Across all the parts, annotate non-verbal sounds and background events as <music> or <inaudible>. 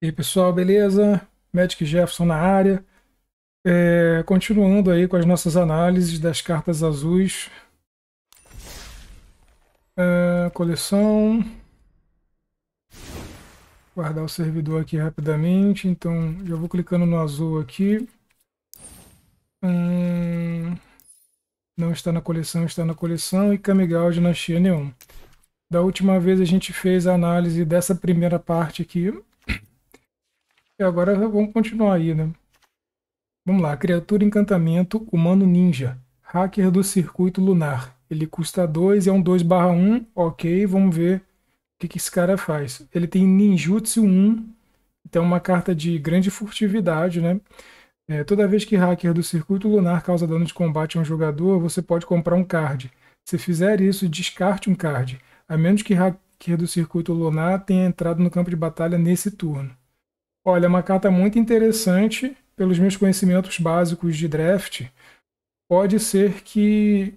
E aí, pessoal, beleza? Magic Jefferson na área. É, continuando aí com as nossas análises das cartas azuis. É, coleção. Guardar o servidor aqui rapidamente. Então, já vou clicando no azul aqui. Hum, não está na coleção, está na coleção. E Kamigal de Nanxia Neon. Da última vez a gente fez a análise dessa primeira parte aqui e agora vamos continuar aí, né? Vamos lá, criatura encantamento, humano ninja, hacker do circuito lunar. Ele custa 2, é um 2 barra 1, ok, vamos ver o que, que esse cara faz. Ele tem ninjutsu 1, então é uma carta de grande furtividade, né? É, toda vez que hacker do circuito lunar causa dano de combate a um jogador, você pode comprar um card. Se fizer isso, descarte um card, a menos que hacker do circuito lunar tenha entrado no campo de batalha nesse turno. Olha, é uma carta tá muito interessante. Pelos meus conhecimentos básicos de draft, pode ser que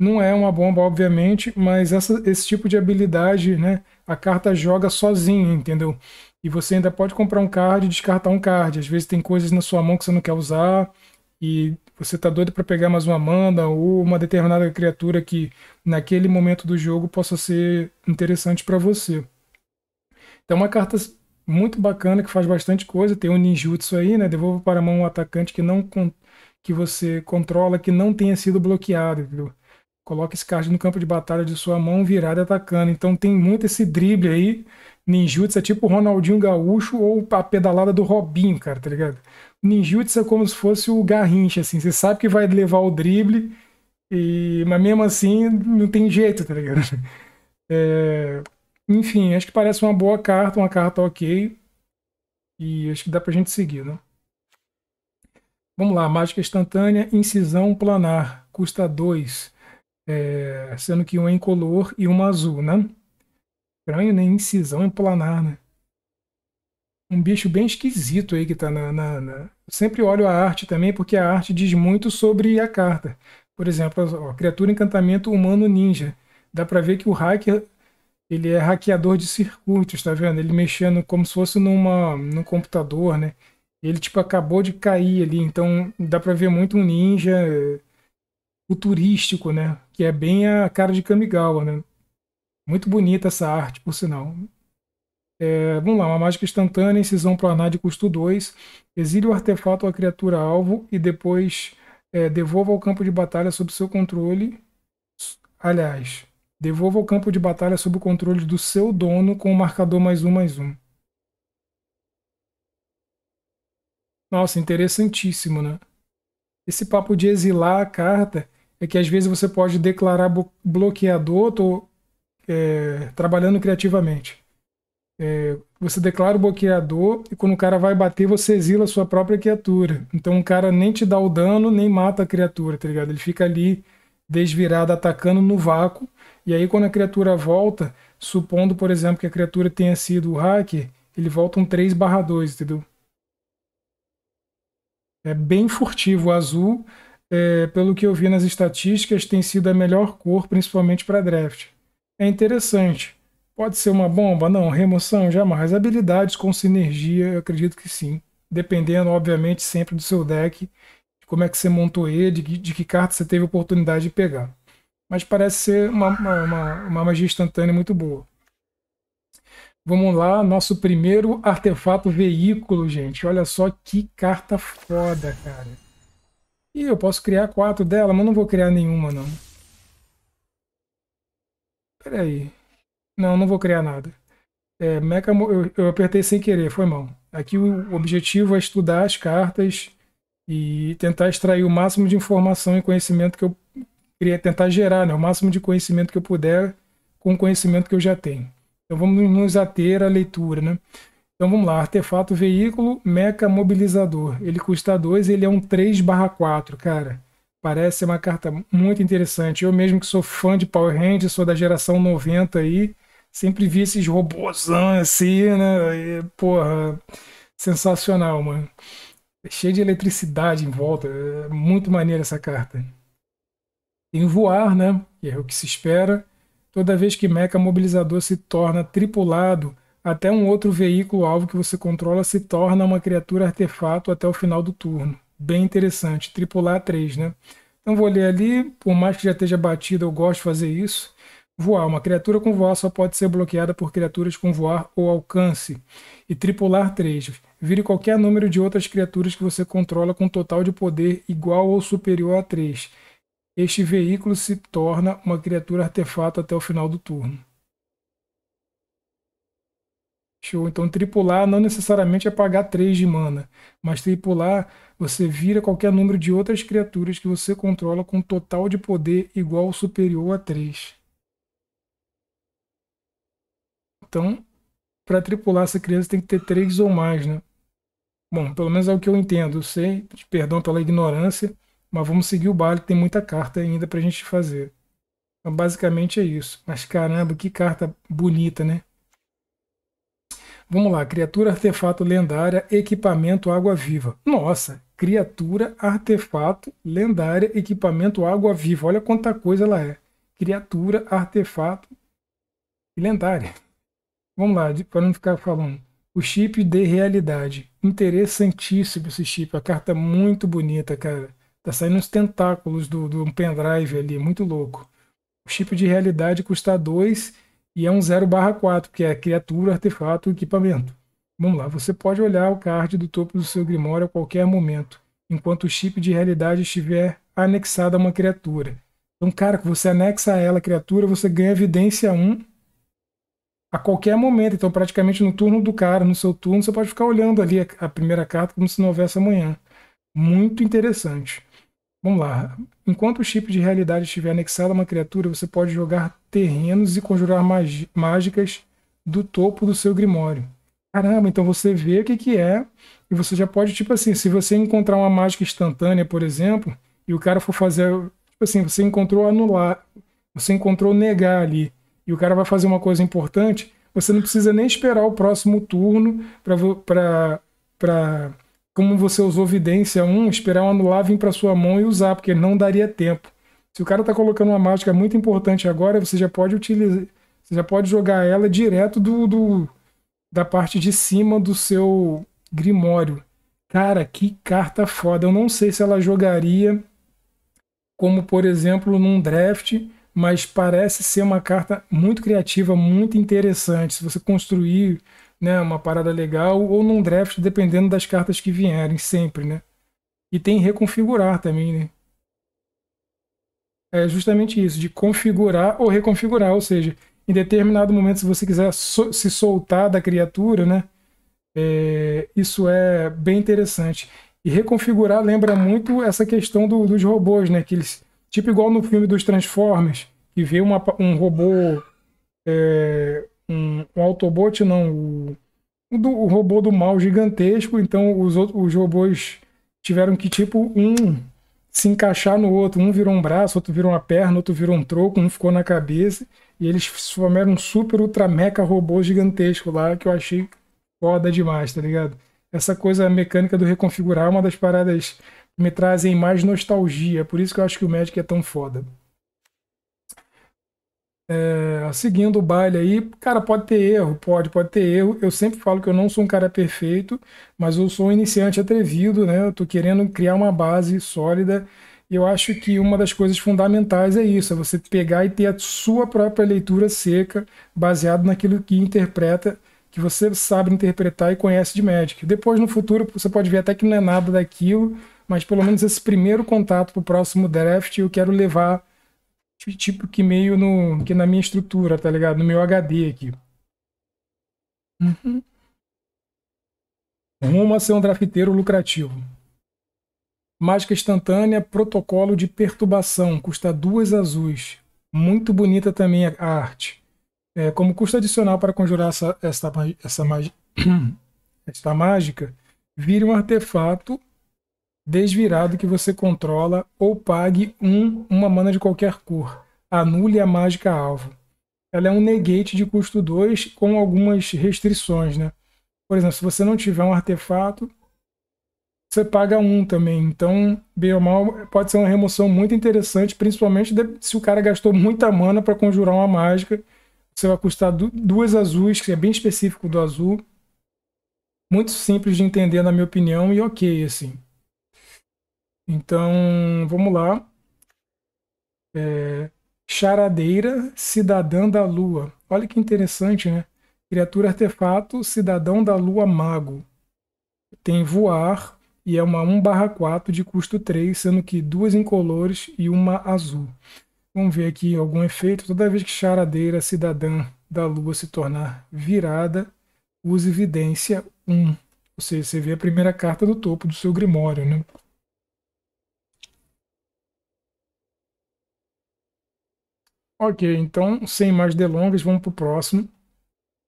não é uma bomba, obviamente, mas essa, esse tipo de habilidade, né? A carta joga sozinha, entendeu? E você ainda pode comprar um card e descartar um card. Às vezes tem coisas na sua mão que você não quer usar e você tá doido para pegar mais uma Manda ou uma determinada criatura que naquele momento do jogo possa ser interessante para você. Então é uma carta muito bacana que faz bastante coisa. Tem o um ninjutsu aí, né? Devolva para a mão um atacante que não que você controla que não tenha sido bloqueado, viu? Coloca esse card no campo de batalha de sua mão virada atacando. Então tem muito esse drible aí. Ninjutsu é tipo o Ronaldinho Gaúcho ou a pedalada do Robinho, cara, tá ligado? Ninjutsu é como se fosse o Garrincha, assim. Você sabe que vai levar o drible, e... mas mesmo assim não tem jeito, tá ligado? <laughs> É, enfim, acho que parece uma boa carta, uma carta ok. E acho que dá pra gente seguir, né? Vamos lá, mágica instantânea, incisão planar, custa 2, é, sendo que uma é incolor e uma azul, né? Estranho, né? Incisão e planar, né? Um bicho bem esquisito aí que tá na, na, na... Sempre olho a arte também, porque a arte diz muito sobre a carta. Por exemplo, ó, criatura encantamento humano ninja. Dá pra ver que o hacker ele é hackeador de circuitos, tá vendo? Ele mexendo como se fosse numa, num computador, né? Ele, tipo, acabou de cair ali, então dá pra ver muito um ninja futurístico, né? Que é bem a cara de Kamigawa, né? Muito bonita essa arte, por sinal. É, vamos lá, uma mágica instantânea, incisão planar de custo 2, exile o artefato ou a criatura alvo e depois é, devolva ao campo de batalha sob seu controle. Aliás, Devolva o campo de batalha sob o controle do seu dono com o marcador mais um mais um. Nossa, interessantíssimo, né? Esse papo de exilar a carta é que às vezes você pode declarar bloqueador, tô é, trabalhando criativamente. É, você declara o bloqueador e quando o cara vai bater, você exila a sua própria criatura. Então o cara nem te dá o dano, nem mata a criatura, tá ligado? Ele fica ali desvirado, atacando no vácuo. E aí, quando a criatura volta, supondo, por exemplo, que a criatura tenha sido o hacker, ele volta um 3 2, entendeu? É bem furtivo. O azul, é, pelo que eu vi nas estatísticas, tem sido a melhor cor, principalmente para draft. É interessante. Pode ser uma bomba? Não. Remoção? Jamais. Habilidades com sinergia, eu acredito que sim. Dependendo, obviamente, sempre do seu deck, de como é que você montou ele, de que, de que carta você teve oportunidade de pegar mas parece ser uma, uma, uma magia instantânea muito boa. Vamos lá, nosso primeiro artefato veículo, gente. Olha só que carta foda, cara. E eu posso criar quatro dela, mas não vou criar nenhuma, não. Pera aí. Não, não vou criar nada. É, meca, eu, eu apertei sem querer, foi mal. Aqui o objetivo é estudar as cartas e tentar extrair o máximo de informação e conhecimento que eu queria tentar gerar né, o máximo de conhecimento que eu puder com o conhecimento que eu já tenho. Então vamos nos ater à leitura. Né? Então vamos lá, artefato veículo, meca mobilizador. Ele custa 2, ele é um 3 barra 4, cara. Parece uma carta muito interessante. Eu mesmo que sou fã de Power Rangers, sou da geração 90 aí, sempre vi esses robôzão assim, né? E, porra, sensacional, mano. Cheio de eletricidade em volta. É muito maneira essa carta em voar, né? que é o que se espera, toda vez que Mecha mobilizador se torna tripulado, até um outro veículo alvo que você controla se torna uma criatura artefato até o final do turno. Bem interessante, tripular 3, né? Então vou ler ali, por mais que já esteja batido, eu gosto de fazer isso. Voar. Uma criatura com voar só pode ser bloqueada por criaturas com voar ou alcance. E tripular 3. Vire qualquer número de outras criaturas que você controla com total de poder igual ou superior a 3 este veículo se torna uma criatura artefato até o final do turno. Show. Então, tripular não necessariamente é pagar 3 de mana, mas tripular você vira qualquer número de outras criaturas que você controla com total de poder igual ou superior a 3. Então, para tripular essa criança tem que ter 3 ou mais, né? Bom, pelo menos é o que eu entendo. Eu sei, perdão pela ignorância mas vamos seguir o baile, tem muita carta ainda pra gente fazer. Então, basicamente é isso. Mas caramba, que carta bonita, né? Vamos lá, criatura, artefato, lendária, equipamento, água viva. Nossa, criatura, artefato, lendária, equipamento, água viva. Olha quanta coisa ela é. Criatura, artefato e lendária. Vamos lá, para não ficar falando. O chip de realidade. Interessantíssimo esse chip. A carta é muito bonita, cara. Tá saindo uns tentáculos do, do pendrive ali, é muito louco. O chip de realidade custa 2 e é um 0/4, que é criatura, artefato, equipamento. Vamos lá, você pode olhar o card do topo do seu Grimório a qualquer momento, enquanto o chip de realidade estiver anexado a uma criatura. Então, cara, que você anexa a ela a criatura, você ganha evidência 1 a qualquer momento. Então, praticamente no turno do cara, no seu turno, você pode ficar olhando ali a primeira carta como se não houvesse amanhã. Muito interessante. Vamos lá. Enquanto o chip de realidade estiver anexado a uma criatura, você pode jogar terrenos e conjurar mágicas do topo do seu grimório. Caramba, então você vê o que, que é e você já pode, tipo assim, se você encontrar uma mágica instantânea, por exemplo, e o cara for fazer, tipo assim, você encontrou anular, você encontrou negar ali, e o cara vai fazer uma coisa importante, você não precisa nem esperar o próximo turno para como você usou vidência 1, esperar um anular vir para sua mão e usar, porque não daria tempo. Se o cara está colocando uma mágica muito importante agora, você já pode utilizar, você já pode jogar ela direto do, do da parte de cima do seu grimório. Cara, que carta foda. Eu não sei se ela jogaria como, por exemplo, num draft, mas parece ser uma carta muito criativa, muito interessante. Se você construir né, uma parada legal, ou num draft, dependendo das cartas que vierem, sempre, né? E tem reconfigurar também, né? É justamente isso, de configurar ou reconfigurar, ou seja, em determinado momento, se você quiser so se soltar da criatura, né? É, isso é bem interessante. E reconfigurar lembra muito essa questão do, dos robôs, né? Que eles, tipo igual no filme dos Transformers, que vê uma, um robô é, um, um Autobot, não, o, robô do mal gigantesco, então os, outros, os robôs tiveram que, tipo, um se encaixar no outro. Um virou um braço, outro virou uma perna, outro virou um troco, um ficou na cabeça. E eles formaram um super ultra mecha robô gigantesco lá que eu achei foda demais, tá ligado? Essa coisa mecânica do reconfigurar é uma das paradas que me trazem mais nostalgia. Por isso que eu acho que o Magic é tão foda é, seguindo o baile aí, cara, pode ter erro, pode, pode ter erro. Eu sempre falo que eu não sou um cara perfeito, mas eu sou um iniciante atrevido, né? Eu tô querendo criar uma base sólida. E eu acho que uma das coisas fundamentais é isso, é você pegar e ter a sua própria leitura seca, baseado naquilo que interpreta, que você sabe interpretar e conhece de médico. Depois, no futuro, você pode ver até que não é nada daquilo, mas pelo menos esse primeiro contato para o próximo draft eu quero levar tipo que meio no que na minha estrutura, tá ligado? No meu HD aqui. Uhum. Rumo a ser um drafteiro lucrativo. Mágica instantânea, protocolo de perturbação, custa duas azuis. Muito bonita também a arte. É, como custo adicional para conjurar essa, essa, essa, <clears throat> essa mágica, vire um artefato desvirado que você controla ou pague um, uma mana de qualquer cor. Anule a mágica alvo. Ela é um negate de custo 2 com algumas restrições, né? Por exemplo, se você não tiver um artefato, você paga um também. Então, bem ou mal, pode ser uma remoção muito interessante, principalmente se o cara gastou muita mana para conjurar uma mágica. Você vai custar duas azuis, que é bem específico do azul. Muito simples de entender, na minha opinião, e ok, assim. Então, vamos lá. É, charadeira, cidadã da lua. Olha que interessante, né? Criatura artefato, cidadão da lua mago. Tem voar e é uma 1/4 de custo 3, sendo que duas incolores e uma azul. Vamos ver aqui algum efeito. Toda vez que charadeira, cidadã da lua se tornar virada, use evidência 1. Ou seja, você vê a primeira carta do topo do seu grimório, né? Ok, então, sem mais delongas, vamos para o próximo.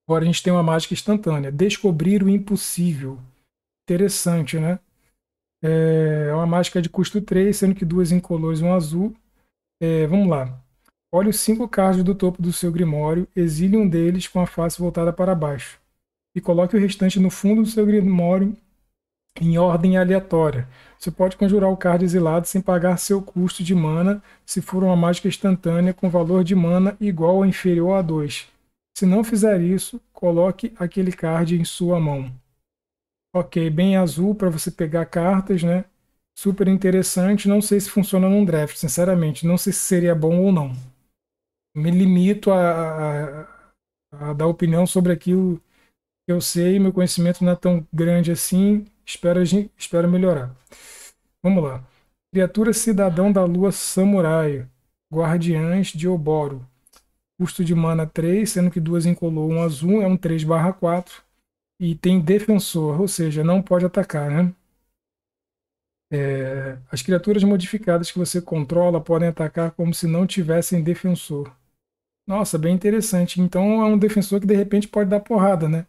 Agora a gente tem uma mágica instantânea. Descobrir o impossível. Interessante, né? É, é uma mágica de custo 3, sendo que duas incolores e um azul. É, vamos lá. Olhe os cinco cards do topo do seu grimório, exile um deles com a face voltada para baixo. E coloque o restante no fundo do seu grimório em ordem aleatória. Você pode conjurar o card exilado sem pagar seu custo de mana se for uma mágica instantânea com valor de mana igual ou inferior a 2. Se não fizer isso, coloque aquele card em sua mão. Ok, bem azul para você pegar cartas, né? Super interessante. Não sei se funciona num draft, sinceramente. Não sei se seria bom ou não. Me limito a, a, a dar opinião sobre aquilo eu sei, meu conhecimento não é tão grande assim, espero, espero melhorar. Vamos lá. Criatura cidadão da lua samurai, guardiãs de Oboro. Custo de mana 3, sendo que duas incolor, um azul, é um 3 barra 4. E tem defensor, ou seja, não pode atacar, né? É, as criaturas modificadas que você controla podem atacar como se não tivessem defensor. Nossa, bem interessante. Então é um defensor que de repente pode dar porrada, né?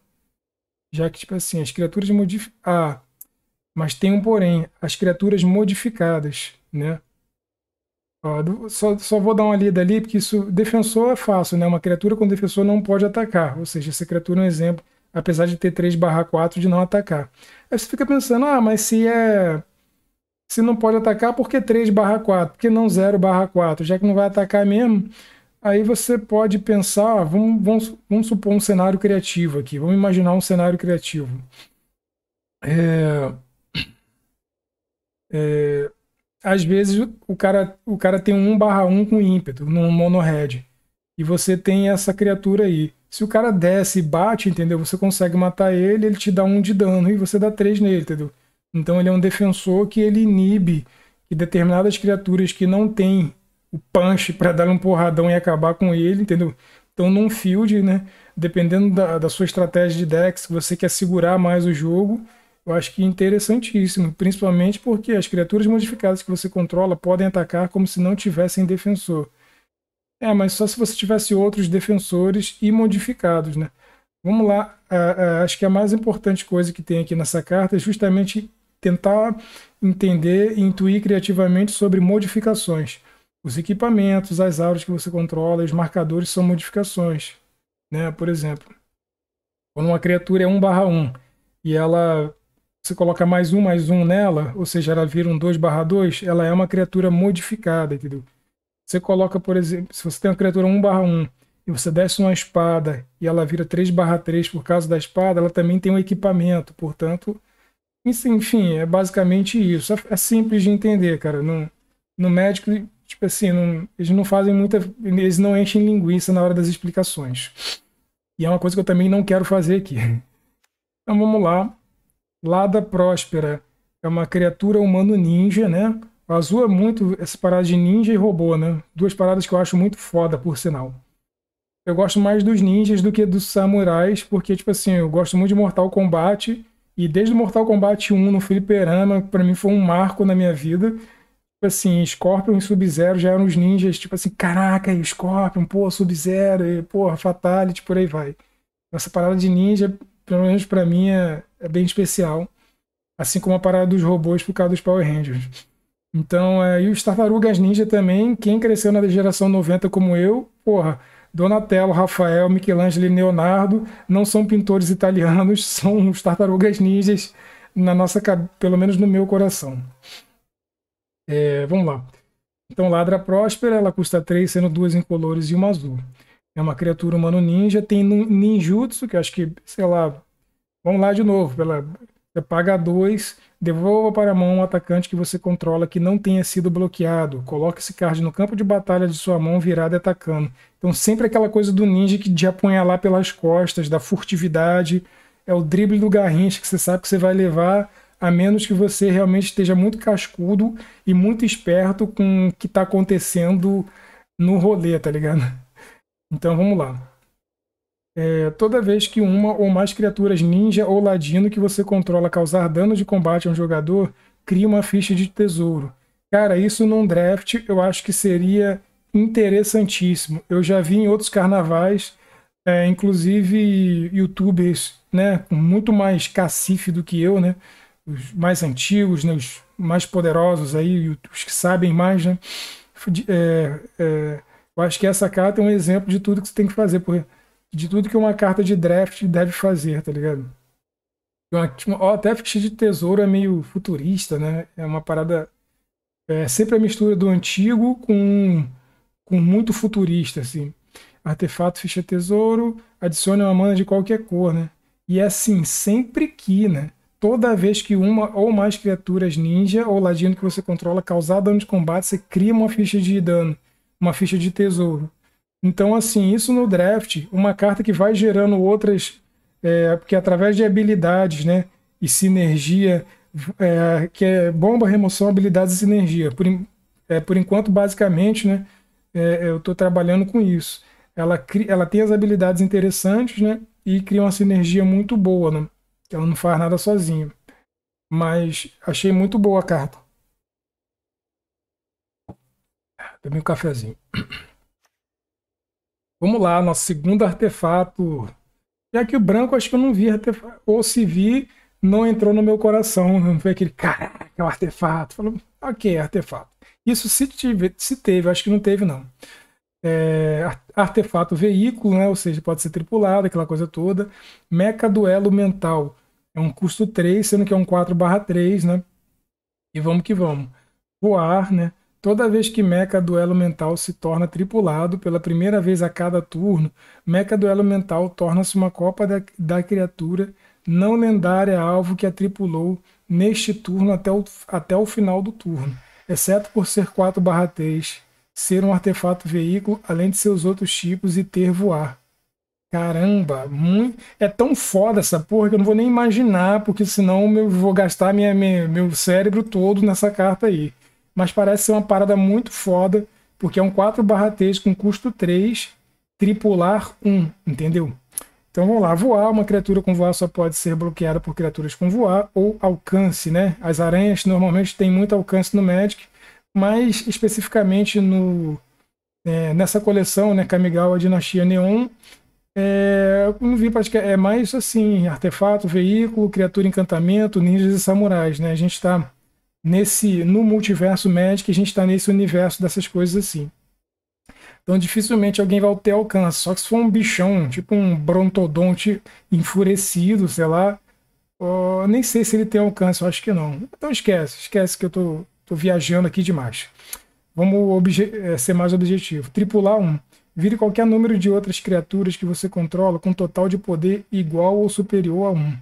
já que, tipo assim, as criaturas modificadas. Ah, mas tem um porém, as criaturas modificadas, né? Ah, só, só vou dar uma lida ali, porque isso, defensor é fácil, né? Uma criatura com defensor não pode atacar, ou seja, essa criatura é um exemplo, apesar de ter 3 barra 4 de não atacar. Aí você fica pensando, ah, mas se é... Se não pode atacar, por que 3 barra 4? Por que não 0 barra 4? Já que não vai atacar mesmo, Aí você pode pensar, ah, vamos, vamos, vamos supor um cenário criativo aqui, vamos imaginar um cenário criativo. É, é, às vezes o cara, o cara tem um 1 barra 1 com ímpeto num monohead. E você tem essa criatura aí. Se o cara desce e bate, entendeu? Você consegue matar ele, ele te dá um de dano e você dá três nele, entendeu? Então ele é um defensor que ele inibe que determinadas criaturas que não têm o punch para dar um porradão e acabar com ele, entendeu? Então, num field, né? Dependendo da, da sua estratégia de deck, se você quer segurar mais o jogo, eu acho que é interessantíssimo, principalmente porque as criaturas modificadas que você controla podem atacar como se não tivessem defensor. É, mas só se você tivesse outros defensores e modificados, né? Vamos lá, a, a, acho que a mais importante coisa que tem aqui nessa carta é justamente tentar entender e intuir criativamente sobre modificações. Os equipamentos, as auras que você controla, os marcadores são modificações. Né? Por exemplo, quando uma criatura é 1 barra 1 e ela você coloca mais um mais um nela, ou seja, ela vira um 2 barra 2, ela é uma criatura modificada, entendeu? Você coloca, por exemplo, se você tem uma criatura 1 barra 1 e você desce uma espada e ela vira 3 barra 3 por causa da espada, ela também tem um equipamento, portanto, enfim, é basicamente isso. É, é simples de entender, cara. No, no Tipo assim, não, eles não fazem muita. Eles não enchem linguiça na hora das explicações. E é uma coisa que eu também não quero fazer aqui. <laughs> Então vamos lá. Lada Próspera é uma criatura humano ninja, né? O azul é muito essa parada de ninja e robô, né? Duas paradas que eu acho muito foda, por sinal. Eu gosto mais dos ninjas do que dos samurais, porque, tipo assim, eu gosto muito de Mortal Kombat. E desde o Mortal Kombat 1 no Fliperama, para mim foi um marco na minha vida. Tipo assim, Scorpion e Sub-Zero já eram os ninjas, tipo assim, caraca, Scorpion, pô, Sub-Zero, porra, Fatality, por aí vai. Então, essa parada de ninja, pelo menos pra mim, é, é bem especial. Assim como a parada dos robôs por causa dos Power Rangers. Então, é, e os Tartarugas Ninja também, quem cresceu na geração 90 como eu, porra, Donatello, Rafael, Michelangelo e Leonardo não são pintores italianos, <laughs> são os Tartarugas Ninjas, na nossa, pelo menos no meu coração. É, vamos lá. Então, Ladra Próspera, ela custa 3, sendo duas incolores e uma azul. É uma criatura humano ninja, tem ninjutsu, que acho que, sei lá, vamos lá de novo, pela, você paga 2, devolva para a mão um atacante que você controla que não tenha sido bloqueado. Coloque esse card no campo de batalha de sua mão virada atacando. Então sempre aquela coisa do ninja que de lá pelas costas, da furtividade, é o drible do garrincha que você sabe que você vai levar a menos que você realmente esteja muito cascudo e muito esperto com o que está acontecendo no rolê, tá ligado? Então vamos lá. É, toda vez que uma ou mais criaturas ninja ou ladino que você controla causar dano de combate a um jogador, cria uma ficha de tesouro. Cara, isso num draft eu acho que seria interessantíssimo. Eu já vi em outros carnavais, é, inclusive youtubers, né, com muito mais cacife do que eu, né, os mais antigos, né, os mais poderosos aí, os que sabem mais, né? É, é, eu acho que essa carta é um exemplo de tudo que você tem que fazer, por, de tudo que uma carta de draft deve fazer, tá ligado? É uma, uma, tipo, até ficha de tesouro é meio futurista, né? É uma parada. É sempre a mistura do antigo com, com muito futurista, assim. Artefato, ficha tesouro, adicione uma mana de qualquer cor, né? E é assim, sempre que, né? Toda vez que uma ou mais criaturas ninja ou ladino que você controla causar dano de combate, você cria uma ficha de dano, uma ficha de tesouro. Então, assim, isso no draft, uma carta que vai gerando outras, é, porque através de habilidades, né, e sinergia, é, que é bomba, remoção, habilidades e sinergia. Por, é, por enquanto, basicamente, né, é, eu estou trabalhando com isso. Ela, ela tem as habilidades interessantes, né, e cria uma sinergia muito boa, né? Ela não faz nada sozinha. Mas achei muito boa a carta. Tomei um cafezinho. <coughs> Vamos lá, nosso segundo artefato. Já que o branco, acho que eu não vi artefato. Ou se vi, não entrou no meu coração. Não foi aquele, caraca, é um artefato. Falou, ok, é artefato. Isso se, tive, se teve, acho que não teve, não. É, artefato veículo, né? ou seja, pode ser tripulado, aquela coisa toda. Meca duelo mental. É um custo 3, sendo que é um 4 barra 3, né? E vamos que vamos. Voar, né? Toda vez que Mecha Duelo Mental se torna tripulado pela primeira vez a cada turno, Mecha Duelo Mental torna-se uma copa da, da criatura não lendária alvo que a tripulou neste turno até o, até o final do turno, exceto por ser 4/3, ser um artefato veículo além de seus outros tipos e ter voar. Caramba, muito... é tão foda essa porra que eu não vou nem imaginar, porque senão eu vou gastar minha, minha, meu cérebro todo nessa carta aí. Mas parece ser uma parada muito foda, porque é um 4 barra 3 com custo 3, tripular 1, entendeu? Então vamos lá, voar, uma criatura com voar só pode ser bloqueada por criaturas com voar, ou alcance, né? As aranhas normalmente têm muito alcance no Magic, mas especificamente no, é, nessa coleção, né, Kamigawa Dinastia Neon, é, não vi praticamente. É mais assim: artefato, veículo, criatura, encantamento, ninjas e samurais, né? A gente está nesse. No multiverso Magic, a gente está nesse universo dessas coisas assim. Então dificilmente alguém vai ter alcance. Só que se for um bichão, tipo um brontodonte enfurecido, sei lá. nem sei se ele tem alcance, eu acho que não. Então esquece, esquece que eu tô, tô viajando aqui demais. Vamos é, ser mais objetivo. Tripular um. Vire qualquer número de outras criaturas que você controla com total de poder igual ou superior a 1.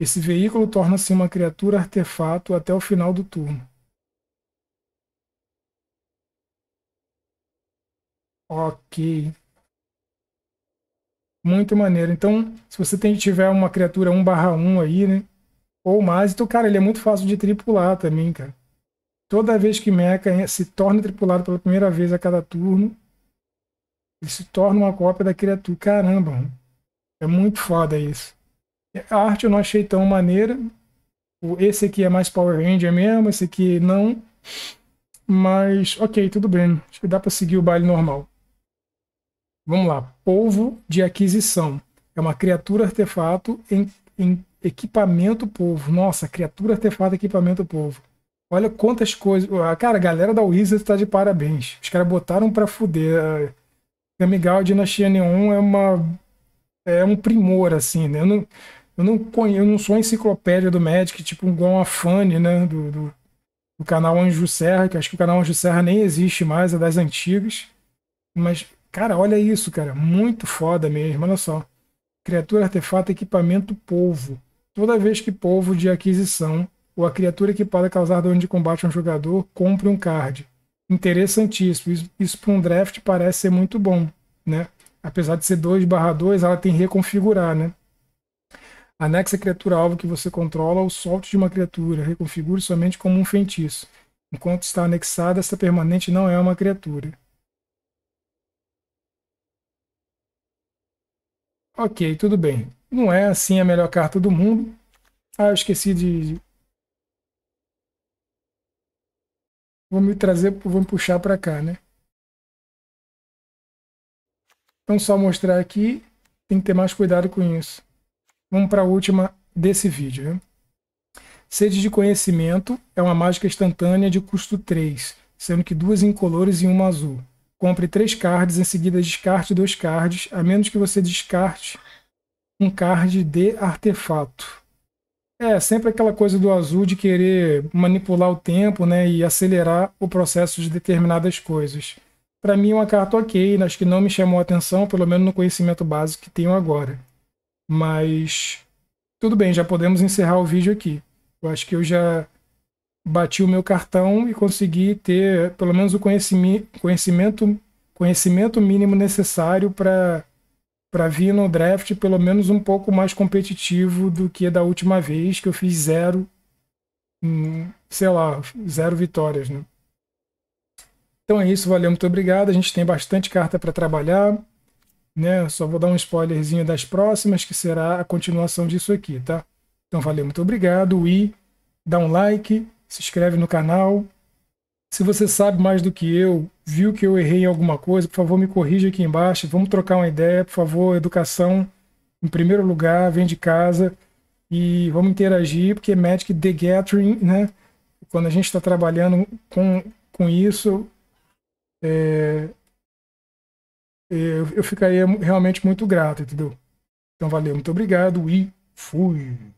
Esse veículo torna-se uma criatura artefato até o final do turno. Ok. Muito maneiro. Então, se você tem, tiver uma criatura 1 barra 1 aí, né? Ou mais, então, cara, ele é muito fácil de tripular também, cara. Toda vez que Mecha se torna tripulado pela primeira vez a cada turno, ele se torna uma cópia da criatura. Caramba, mano. é muito foda isso. A arte eu não achei tão maneira. Esse aqui é mais Power Ranger mesmo, esse aqui não. Mas, ok, tudo bem. Acho que dá para seguir o baile normal. Vamos lá. Polvo de aquisição. É uma criatura artefato em, em equipamento povo Nossa, criatura artefato equipamento povo Olha quantas coisas. Ah, cara, a galera da Wizard tá de parabéns. Os caras botaram pra fuder ah, Gamigal Dinastia Neon é uma é um primor assim, né? Eu não eu não conheço, eu não sou enciclopédia do Magic, tipo igual uma fã né, do, do, do, canal Anjo Serra, que acho que o canal Anjo Serra nem existe mais, é das antigas. Mas cara, olha isso, cara, muito foda mesmo, olha só. Criatura, artefato, equipamento, polvo. Toda vez que polvo de aquisição ou a criatura equipada causar dano de combate a um jogador, compre um card interessantíssimo. Isso, isso para um draft parece ser muito bom, né? Apesar de ser 2/2, ela tem reconfigurar, né? Anexa a é criatura alvo que você controla ou solte de uma criatura, reconfigure somente como um feitiço. Enquanto está anexada, essa permanente não é uma criatura. Ok, tudo bem. Não é assim a melhor carta do mundo. Ah, eu esqueci de vão me trazer, vão me puxar para cá, né? Então só mostrar aqui, tem que ter mais cuidado com isso. Vamos para a última desse vídeo. Né? Sede de conhecimento é uma mágica instantânea de custo 3, sendo que duas incolores e uma azul. Compre três cards, em seguida descarte dois cards, a menos que você descarte um card de artefato. É, sempre aquela coisa do azul de querer manipular o tempo né, e acelerar o processo de determinadas coisas. Para mim, uma carta ok, acho que não me chamou a atenção, pelo menos no conhecimento básico que tenho agora. Mas tudo bem, já podemos encerrar o vídeo aqui. Eu acho que eu já bati o meu cartão e consegui ter pelo menos o conhecimento, conhecimento, conhecimento mínimo necessário para para vir no draft pelo menos um pouco mais competitivo do que da última vez que eu fiz zero, hum, sei lá, zero vitórias, né? Então é isso, valeu, muito obrigado. A gente tem bastante carta para trabalhar, né? Só vou dar um spoilerzinho das próximas, que será a continuação disso aqui, tá? Então valeu, muito obrigado e dá um like, se inscreve no canal. Se você sabe mais do que eu viu que eu errei em alguma coisa, por favor, me corrija aqui embaixo, vamos trocar uma ideia, por favor, educação em primeiro lugar, vem de casa e vamos interagir, porque Magic The Gathering, né? Quando a gente está trabalhando com, com isso, é, é, eu, eu ficaria realmente muito grato, entendeu? Então valeu, muito obrigado e fui!